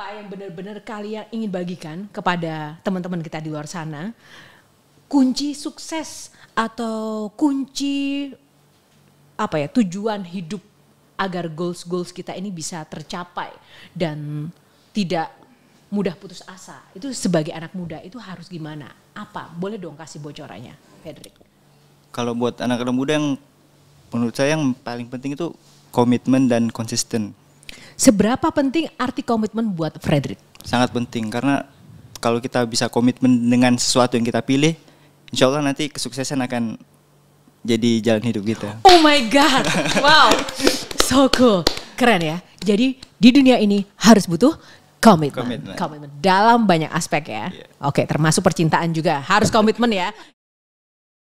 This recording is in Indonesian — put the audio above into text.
apa yang benar-benar kalian ingin bagikan kepada teman-teman kita di luar sana? Kunci sukses atau kunci apa ya tujuan hidup agar goals-goals kita ini bisa tercapai dan tidak mudah putus asa. Itu sebagai anak muda itu harus gimana? Apa? Boleh dong kasih bocorannya, Frederick. Kalau buat anak-anak muda yang menurut saya yang paling penting itu komitmen dan konsisten. Seberapa penting arti komitmen buat Frederick? Sangat penting karena kalau kita bisa komitmen dengan sesuatu yang kita pilih, insya Allah nanti kesuksesan akan jadi jalan hidup kita. Oh my God, wow, so cool, keren ya. Jadi di dunia ini harus butuh komitmen, komitmen dalam banyak aspek ya. Yeah. Oke, termasuk percintaan juga harus komitmen ya.